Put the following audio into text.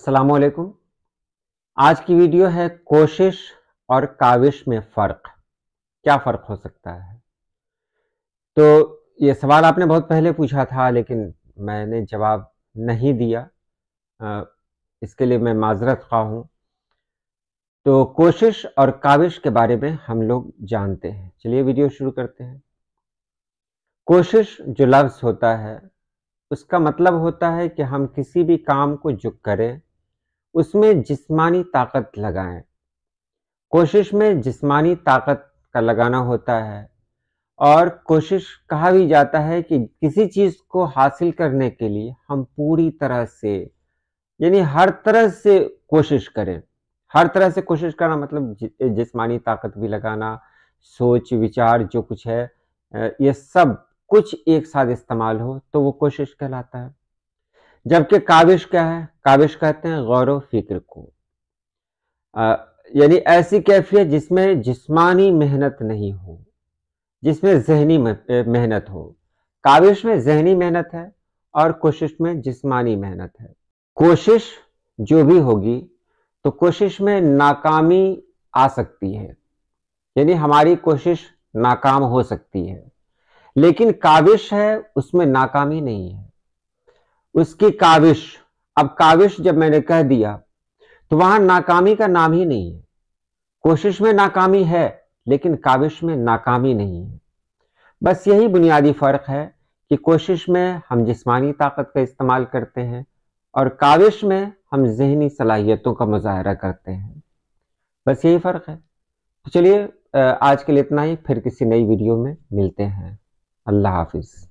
वालेकुम आज की वीडियो है कोशिश और काविश में फ़र्क क्या फ़र्क हो सकता है तो ये सवाल आपने बहुत पहले पूछा था लेकिन मैंने जवाब नहीं दिया इसके लिए मैं माजरत खा हूँ तो कोशिश और काविश के बारे में हम लोग जानते हैं चलिए वीडियो शुरू करते हैं कोशिश जो लफ्ज़ होता है उसका मतलब होता है कि हम किसी भी काम को जो करें उसमें जिस्मानी ताकत लगाएं कोशिश में जिस्मानी ताकत का लगाना होता है और कोशिश कहा भी जाता है कि किसी चीज़ को हासिल करने के लिए हम पूरी तरह से यानी हर तरह से कोशिश करें हर तरह से कोशिश करना मतलब जिस्मानी ताकत भी लगाना सोच विचार जो कुछ है ये सब कुछ एक साथ इस्तेमाल हो तो वो कोशिश कहलाता है जबकि काविश क्या है काविश कहते हैं गौरव फिक्र को यानी ऐसी कैफियत जिसमें जिस्मानी मेहनत नहीं हो जिसमें जहनी मेहनत हो काविश में जहनी मेहनत है और कोशिश में जिस्मानी मेहनत है कोशिश जो भी होगी तो कोशिश में नाकामी आ सकती है यानी हमारी कोशिश नाकाम हो सकती है लेकिन काविश है उसमें नाकामी नहीं है उसकी काविश अब काविश जब मैंने कह दिया तो वहां नाकामी का नाम ही नहीं है कोशिश में नाकामी है लेकिन काविश में नाकामी नहीं है बस यही बुनियादी फ़र्क है कि कोशिश में हम जिस्मानी ताकत का इस्तेमाल करते हैं और काविश में हम जहनी सलाहियतों का मुजाहरा करते हैं बस यही फ़र्क है तो चलिए आज के लिए इतना ही फिर किसी नई वीडियो में मिलते हैं Allah Hafiz.